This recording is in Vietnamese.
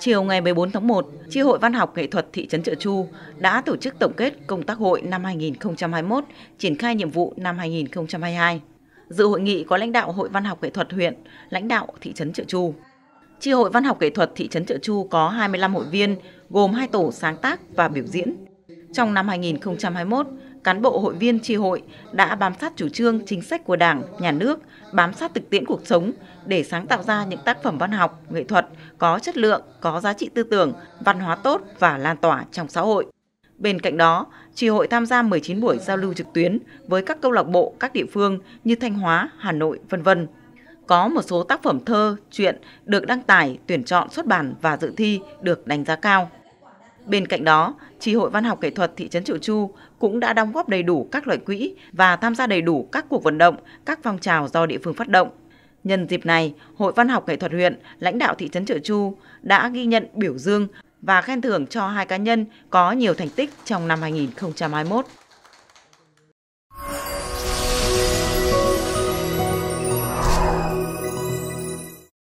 Chiều ngày 14 tháng 1, Chi hội Văn học Nghệ thuật thị trấn Trợ Chu đã tổ chức tổng kết công tác hội năm 2021, triển khai nhiệm vụ năm 2022. Dự hội nghị có lãnh đạo Hội Văn học Nghệ thuật huyện, lãnh đạo thị trấn Trợ Chu. Chi hội Văn học Nghệ thuật thị trấn Trợ Chu có 25 hội viên, gồm hai tổ sáng tác và biểu diễn. Trong năm 2021, cán bộ hội viên tri hội đã bám sát chủ trương chính sách của Đảng, Nhà nước, bám sát thực tiễn cuộc sống để sáng tạo ra những tác phẩm văn học, nghệ thuật có chất lượng, có giá trị tư tưởng, văn hóa tốt và lan tỏa trong xã hội. Bên cạnh đó, tri hội tham gia 19 buổi giao lưu trực tuyến với các câu lạc bộ các địa phương như Thanh Hóa, Hà Nội, vân vân. Có một số tác phẩm thơ, truyện được đăng tải, tuyển chọn, xuất bản và dự thi được đánh giá cao. Bên cạnh đó, Tri hội Văn học Nghệ thuật thị trấn Triệu Chu cũng đã đóng góp đầy đủ các loại quỹ và tham gia đầy đủ các cuộc vận động, các phong trào do địa phương phát động. Nhân dịp này, Hội Văn học Nghệ thuật huyện, lãnh đạo thị trấn Triệu Chu đã ghi nhận biểu dương và khen thưởng cho hai cá nhân có nhiều thành tích trong năm 2021.